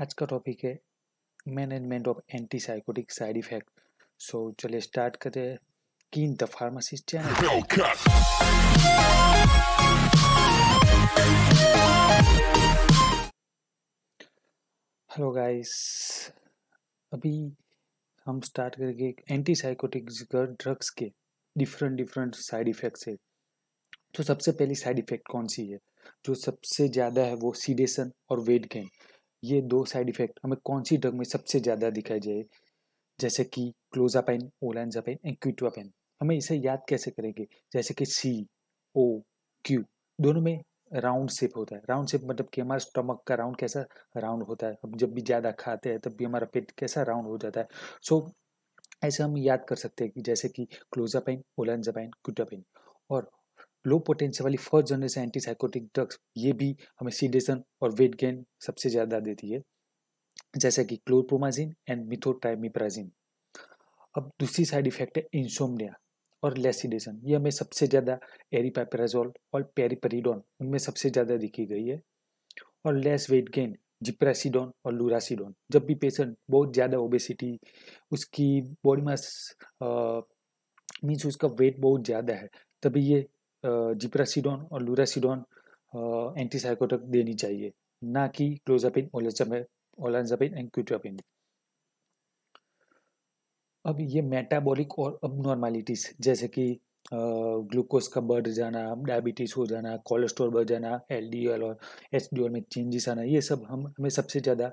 आज का टॉपिक है management of antipsychotic side effect so चलिए स्टार्ट करें कि the pharmacist channel hello guys अभी हम स्टार्ट करेंगे एंटी साइकोटिक ड्रग्स के डिफरेंट डिफरेंट साइड इफ़ेक्ट्स है तो सबसे पहली साइड इफ़ेक्ट कौन सी है जो सबसे ज़्यादा है वो सीडेशन और वेट गेन ये दो साइड इफेक्ट हमें कौन सी ड्रग में सबसे ज़्यादा दिखाई जाए जैसे कि क्लोजापाइन ओलेंजापेन एंड हमें इसे याद कैसे करेंगे जैसे कि सी ओ क्यू दोनों में राउंड शेप होता है राउंड शेप मतलब कि हमारा स्टमक का राउंड कैसा राउंड होता है हम जब भी ज़्यादा खाते हैं तब भी हमारा पेट कैसा राउंड हो जाता है सो so, ऐसे हम याद कर सकते हैं कि जैसे कि क्लोजापाइन ओलेंजापेन क्यूटापाइन और लो पोटेंशियल वाली फर्स्ट जनरेशन एंटीसाइकोटिक ड्रग्स ये भी हमें सीडेशन और वेट गेन सबसे ज़्यादा देती है जैसे कि क्लोरप्रोमाजिन एंड मिथोटाइमिप्राजिन अब दूसरी साइड इफेक्ट है इंसोमिया और लेसिडेशन ये हमें सबसे ज़्यादा एरिपापेराजोल और पेरीपरीडोन उनमें सबसे ज़्यादा दिखी गई है और लेस वेट गेन जिप्रासीडोन और लूरासीडोन जब भी पेशेंट बहुत ज़्यादा ओबेसिटी उसकी बॉडी मास मीन्स उसका वेट बहुत ज़्यादा है तभी ये जिप्रासीडोन और लूरासीडोन एंटीसाइकोटिक देनी चाहिए ना कि क्लोजापिन ओलाजापिन एंड क्यूटापिन अब ये मेटाबॉलिक और अबनॉर्मेलिटीज जैसे कि ग्लूकोज का बढ़ जाना डायबिटीज़ हो जाना कोलेस्ट्रॉल बढ़ जाना एल और एल में चेंजेस आना ये सब हम हमें सबसे ज़्यादा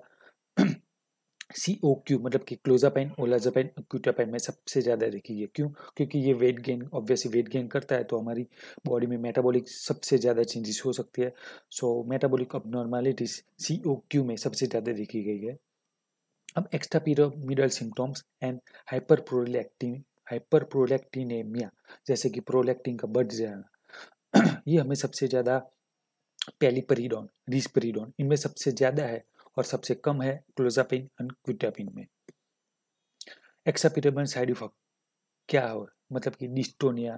सी ओ क्यू मतलब कि क्लोजापेन ओलाजापेन एक्यूटापेन में सबसे ज़्यादा देखी गई क्यों क्योंकि ये weight gain obviously weight gain करता है तो हमारी बॉडी में मेटाबॉलिक सबसे ज़्यादा चेंजेस हो सकती है so metabolic abnormalities C O Q में सबसे ज़्यादा देखी गई है अब extrapyramidal symptoms and hyper prolactin hyperprolactinemia जैसे कि प्रोलैक्टिन का बढ़ जाना ये हमें सबसे ज़्यादा पेलीपरीडोन रिसपरीडोन इनमें सबसे ज़्यादा है और सबसे कम है क्लोजापिन एंड क्विटापिन में एक्सापिटेबल साइड इफेक्ट क्या हो मतलब कि डिस्टोनिया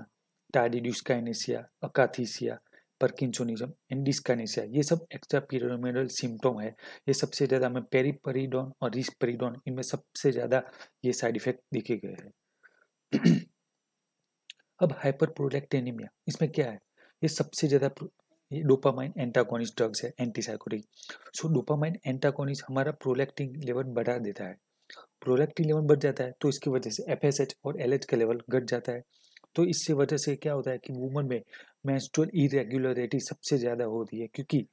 टाडी dyskinesia akathisia parkinsonism and dyskinesia ये सब एक्स्ट्रा सिम्टोम है ये सबसे ज़्यादा हमें पेरीपरीडोन और रिस्परीडोन इनमें सबसे ज़्यादा ये साइड इफेक्ट देखे गए हैं अब हाइपर प्रोडक्टेनिमिया इसमें क्या है ये सबसे ज़्यादा ये डोपामाइन एंटाकोनिस्ट ड्रग्स है एंटीसाइकोटिक सो डोपामाइन एंटाकोनिस्ट हमारा प्रोलैक्टिन लेवल बढ़ा देता है प्रोलैक्टिन लेवल बढ़ जाता है तो इसकी वजह से एफ और एल का लेवल घट जाता है तो इससे वजह से क्या होता है कि वुमन में मैंस्ट्रुअल इरेग्युलरिटी सबसे ज़्यादा होती है क्योंकि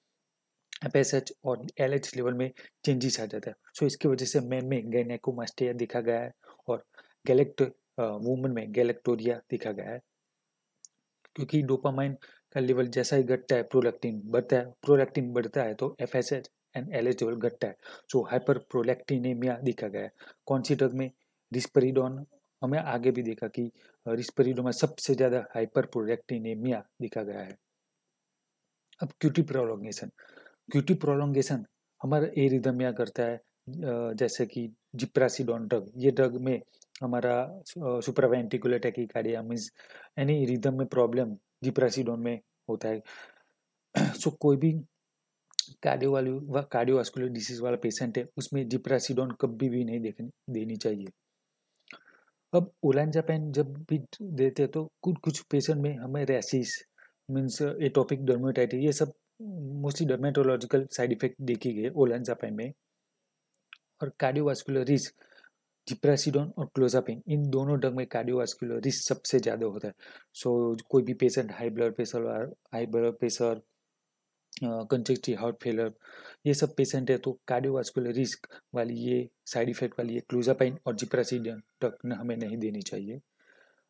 एफ और एल लेवल में चेंजेस आ जाता है सो इसकी वजह से मैन में गैनेकोमास्टिया देखा गया है और गैलेक्ट वुमन में गैलेक्टोरिया देखा गया है क्योंकि डोपामाइन का लेवल जैसा ही घटता है प्रोलैक्टिन बढ़ता है प्रोलैक्टिन बढ़ता है तो F S H and L H level घटता है सो हाइपर प्रोलैक्टिनेमिया देखा गया है कौन सी ड्रग में रिस्परिडोन हमें आगे भी देखा कि रिस्परिडोन में सबसे ज़्यादा हाइपर प्रोलैक्टिनेमिया देखा गया है अब क्यूटी प्रोलोंगेशन क्यूटी प्रोलोंगेशन हमारा ए रिदमिया करता है जैसे कि जिप्रासीडोन ड्रग ये ड्रग में हमारा supraventricular tachycardia means any rhythm में प्रॉब्लम जिप्रासीडोन में होता है सो so, कोई भी कार्डियो वाली वा कार्डियोवास्कुलर डिसीज वाला पेशेंट है उसमें जिप्रासीडोन कभी भी नहीं देखने देनी चाहिए अब जापैन जब भी देते हैं तो कुछ कुछ पेशेंट में हमें रैसिस मीन्स एटोपिक डर्मोटाइटिस ये सब मोस्टली डर्मेटोलॉजिकल साइड इफेक्ट देखी गई जापैन में और कार्डियोवास्कुलर रिस्क जिप्रासीडोन और क्लोजापिन इन दोनों ड्रग में कार्डियोवास्कुलर रिस्क सबसे ज़्यादा होता है सो so, कोई भी patient high blood pressure high blood pressure congestive heart failure ये सब पेशेंट है तो कार्डियोवास्कुलर रिस्क वाली ये साइड इफेक्ट वाली ये क्लोजापाइन और जिप्रासीडन ड्रग हमें नहीं देनी चाहिए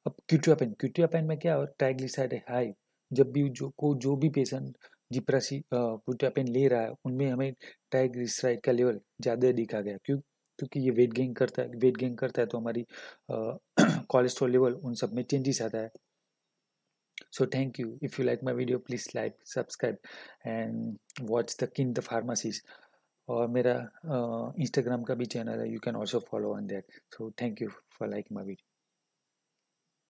अब क्यूटियापाइन क्यूटियापाइन में क्या और ट्राइग्लिसाइड हाई जब भी जो को जो भी पेशेंट जिप्रासी क्यूटियापाइन ले रहा है उनमें हमें ट्राइग्लिसराइड का लेवल ज़्यादा दिखा गया क्यों क्योंकि ये वेट गेन करता है वेट गेन करता है तो हमारी कोलेस्ट्रॉल लेवल उन सब में चेंजेस आता है so thank you if you like my video please like subscribe and watch the king the pharmacist और मेरा इंस्टाग्राम uh, का भी चैनल है you can also follow on that so thank you for like my video